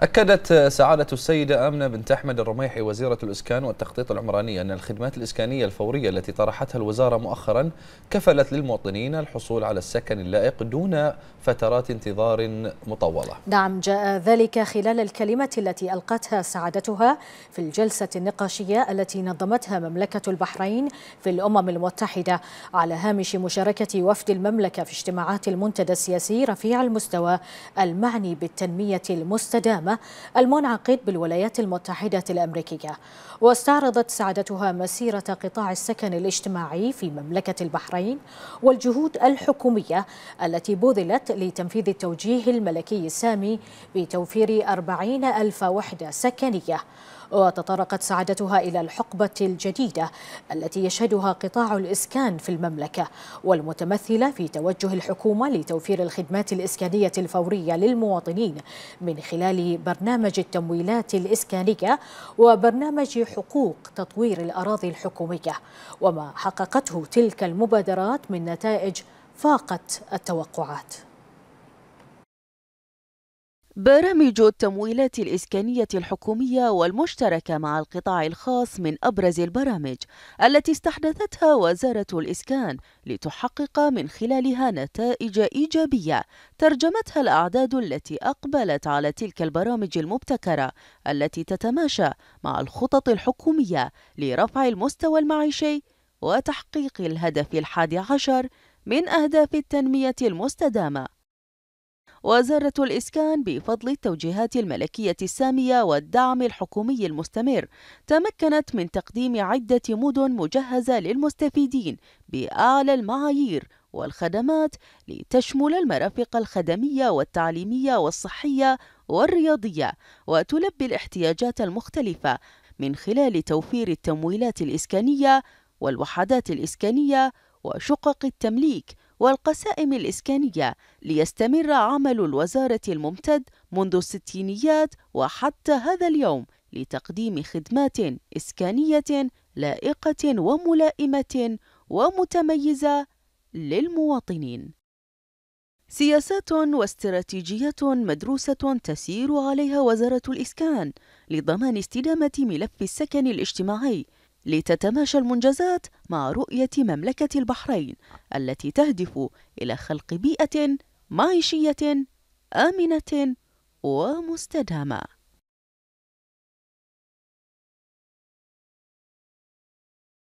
أكدت سعادة السيدة آمنة بنت أحمد الرميحي وزيرة الإسكان والتخطيط العمراني أن الخدمات الإسكانية الفورية التي طرحتها الوزارة مؤخرا كفلت للمواطنين الحصول على السكن اللائق دون فترات انتظار مطولة نعم جاء ذلك خلال الكلمة التي ألقتها سعادتها في الجلسة النقاشية التي نظمتها مملكة البحرين في الأمم المتحدة على هامش مشاركة وفد المملكة في اجتماعات المنتدى السياسي رفيع المستوى المعني بالتنمية المستدامة المنعقد بالولايات المتحدة الأمريكية واستعرضت سعادتها مسيرة قطاع السكن الاجتماعي في مملكة البحرين والجهود الحكومية التي بذلت لتنفيذ التوجيه الملكي السامي بتوفير 40 ألف وحدة سكنية وتطرقت سعادتها إلى الحقبة الجديدة التي يشهدها قطاع الإسكان في المملكة والمتمثلة في توجه الحكومة لتوفير الخدمات الإسكانية الفورية للمواطنين من خلال برنامج التمويلات الإسكانية وبرنامج حقوق تطوير الأراضي الحكومية وما حققته تلك المبادرات من نتائج فاقت التوقعات برامج التمويلات الإسكانية الحكومية والمشتركة مع القطاع الخاص من أبرز البرامج التي استحدثتها وزارة الإسكان لتحقق من خلالها نتائج إيجابية ترجمتها الأعداد التي أقبلت على تلك البرامج المبتكرة التي تتماشى مع الخطط الحكومية لرفع المستوى المعيشي وتحقيق الهدف الحادي عشر من أهداف التنمية المستدامة وزارة الإسكان بفضل التوجيهات الملكية السامية والدعم الحكومي المستمر تمكنت من تقديم عدة مدن مجهزة للمستفيدين بأعلى المعايير والخدمات لتشمل المرافق الخدمية والتعليمية والصحية والرياضية وتلبي الاحتياجات المختلفة من خلال توفير التمويلات الإسكانية والوحدات الإسكانية وشقق التمليك والقسائم الإسكانية ليستمر عمل الوزارة الممتد منذ الستينيات وحتى هذا اليوم لتقديم خدمات إسكانية لائقة وملائمة ومتميزة للمواطنين. سياسات واستراتيجيات مدروسة تسير عليها وزارة الإسكان لضمان استدامة ملف السكن الاجتماعي لتتماشى المنجزات مع رؤية مملكة البحرين التي تهدف إلى خلق بيئة معيشية آمنة ومستدامة